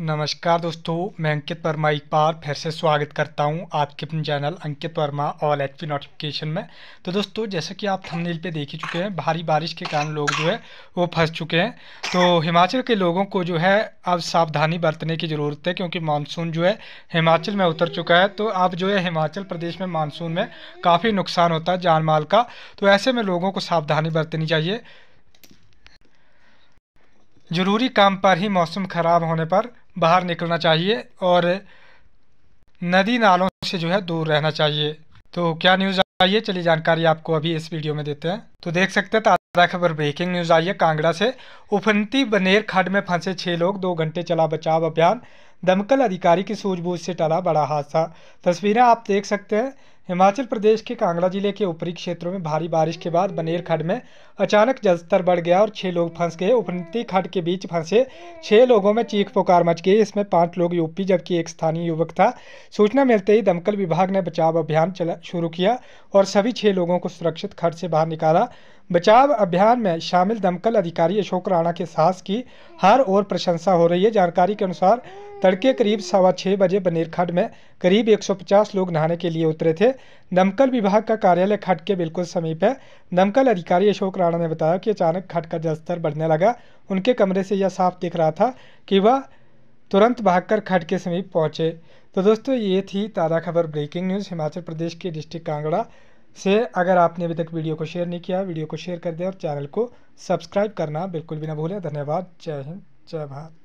नमस्कार दोस्तों मैं अंकित वर्मा एक बार फिर से स्वागत करता हूं आपके अपने channel Ankit Verma all H P notification में तो दोस्तों जैसा कि आप थंबनेल पे देख ही चुके हैं भारी बारिश के कारण लोग जो है वो फंस चुके हैं तो हिमाचल के लोगों को जो है अब सावधानी बरतने की ज़रूरत है क्योंकि मानसून जो है हिमाचल में उतर चुका है तो अब जो है हिमाचल प्रदेश में मानसून में काफ़ी नुकसान होता है जान माल का तो ऐसे में लोगों को सावधानी बरतनी चाहिए ज़रूरी काम पर ही मौसम ख़राब होने पर बाहर निकलना चाहिए और नदी नालों से जो है दूर रहना चाहिए तो क्या न्यूज़ आइए चलिए जानकारी आपको अभी इस वीडियो में देते हैं तो देख सकते हैं ताज़ा खबर ब्रेकिंग न्यूज़ आई है कांगड़ा से उफनती बनेर खड में फंसे छह लोग दो घंटे चला बचाव अभियान दमकल अधिकारी की सूझबूझ से टला बड़ा हादसा तस्वीरें आप देख सकते हैं हिमाचल प्रदेश के कांगड़ा जिले के ऊपरी क्षेत्रों में भारी बारिश के बाद बनेर खड में अचानक जलस्तर बढ़ गया और छह लोग फंस गए उपनती खड के बीच फंसे छह लोगों में चीख पुकार मच गई इसमें पांच लोग यूपी जबकि एक स्थानीय युवक था सूचना मिलते ही दमकल विभाग ने बचाव अभियान चला शुरू किया और सभी छह लोगों को सुरक्षित खड से बाहर निकाला बचाव अभियान में शामिल दमकल अधिकारी अशोक राणा के साहस की हर ओर प्रशंसा हो रही है जानकारी के अनुसार तड़के करीब सवा छः बजे खड में करीब 150 लोग नहाने के लिए उतरे थे दमकल विभाग का कार्यालय खट के बिल्कुल समीप है दमकल अधिकारी अशोक राणा ने बताया कि अचानक खट का जलस्तर बढ़ने लगा उनके कमरे से यह साफ दिख रहा था कि वह तुरंत भागकर खट के समीप पहुंचे तो दोस्तों ये थी ताज़ा खबर ब्रेकिंग न्यूज़ हिमाचल प्रदेश के डिस्ट्रिक्ट कांगड़ा से अगर आपने अभी तक वीडियो को शेयर नहीं किया वीडियो को शेयर कर दें और चैनल को सब्सक्राइब करना बिल्कुल भी ना भूलें धन्यवाद जय हिंद जय भारत